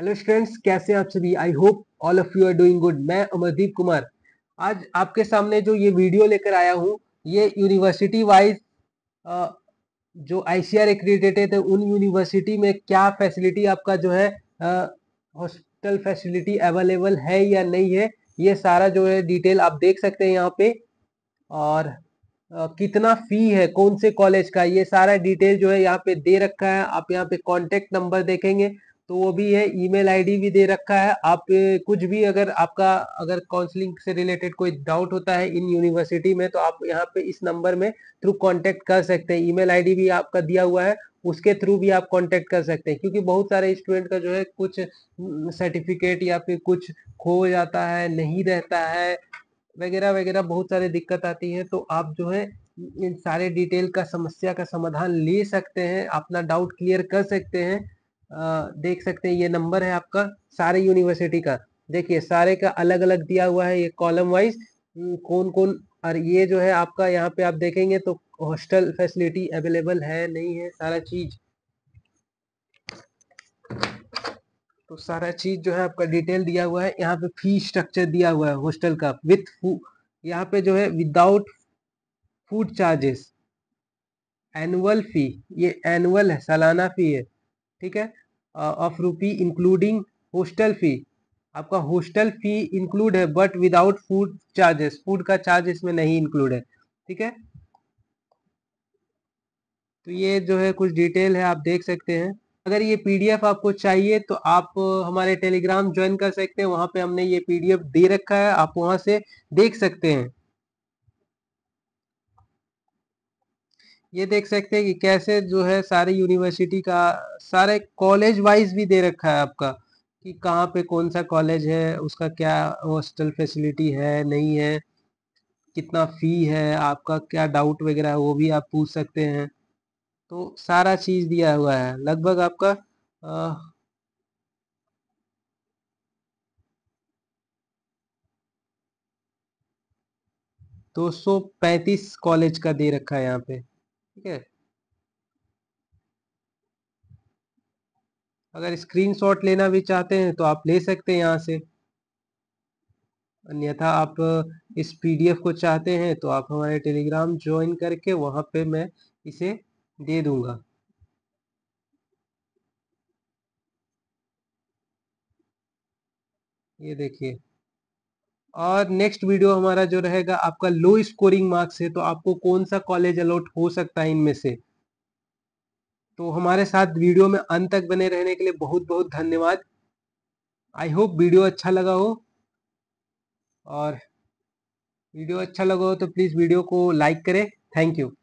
hello students कैसे आप सभी I hope all of you are doing good मैं अमरदीप कुमार आज आपके सामने जो ये वीडियो लेकर आया हूँ ये यूनिवर्सिटी वाइज जो आई सी आर एक्रीडेटेड है उन यूनिवर्सिटी में क्या फैसिलिटी आपका जो है हॉस्पिटल फैसिलिटी अवेलेबल है या नहीं है ये सारा जो है डिटेल आप देख सकते हैं यहाँ पे और आ, कितना फी है कौन से कॉलेज का ये सारा डिटेल जो है यहाँ पे दे रखा है आप यहाँ पे कॉन्टेक्ट नंबर देखेंगे तो वो भी है ईमेल आईडी भी दे रखा है आप कुछ भी अगर आपका अगर काउंसलिंग से रिलेटेड कोई डाउट होता है इन यूनिवर्सिटी में तो आप यहाँ पे इस नंबर में थ्रू कांटेक्ट कर सकते हैं ईमेल आईडी भी आपका दिया हुआ है उसके थ्रू भी आप कांटेक्ट कर सकते हैं क्योंकि बहुत सारे स्टूडेंट का जो है कुछ सर्टिफिकेट हम्म, या फिर कुछ खो जाता है नहीं रहता है वगैरह वगैरह बहुत सारी दिक्कत आती है तो आप जो है इन सारे डिटेल का समस्या का समाधान ले सकते हैं अपना डाउट क्लियर कर सकते हैं देख सकते हैं ये नंबर है आपका सारे यूनिवर्सिटी का देखिए सारे का अलग अलग दिया हुआ है ये कॉलम वाइज कौन कौन और ये जो है आपका यहाँ पे आप देखेंगे तो हॉस्टल फैसिलिटी अवेलेबल है नहीं है सारा चीज तो सारा चीज जो है आपका डिटेल दिया हुआ है यहाँ पे फी स्ट्रक्चर दिया हुआ है हॉस्टल का विथ यहाँ पे जो है without food charges annual fee ये एनुअल है सालाना फी है ठीक है ऑफ रूपी इंक्लूडिंग होस्टल फी आपका हॉस्टल फी इंक्लूड है but without food charges food का चार्ज इसमें नहीं इंक्लूड है ठीक है तो ये जो है कुछ डिटेल है आप देख सकते हैं अगर ये पीडीएफ आपको चाहिए तो आप uh, हमारे टेलीग्राम ज्वाइन कर सकते हैं वहां पे हमने ये पीडीएफ दे रखा है आप वहां से देख सकते हैं ये देख सकते हैं कि कैसे जो है सारे यूनिवर्सिटी का सारे कॉलेज वाइज भी दे रखा है आपका कि कहाँ पे कौन सा कॉलेज है उसका क्या हॉस्टल फैसिलिटी है नहीं है कितना फ़ी है आपका क्या डाउट वगैरह है वो भी आप पूछ सकते हैं तो सारा चीज़ दिया हुआ है लगभग आपका आ, दो सौ पैंतीस कॉलेज का दे रखा है यहाँ पे ठीक है अगर स्क्रीनशॉट लेना भी चाहते हैं तो आप ले सकते हैं यहाँ से अन्यथा आप इस पीडीएफ को चाहते हैं तो आप हमारे टेलीग्राम ज्वाइन करके वहां पे मैं इसे दे दूंगा ये देखिए और नेक्स्ट वीडियो हमारा जो रहेगा आपका लो स्कोरिंग मार्क्स है तो आपको कौन सा कॉलेज अलॉट हो सकता है इनमें से तो हमारे साथ वीडियो में अंत तक बने रहने के लिए बहुत बहुत धन्यवाद आई होप वीडियो अच्छा लगा हो और वीडियो अच्छा लगा हो तो प्लीज़ वीडियो को लाइक करें थैंक यू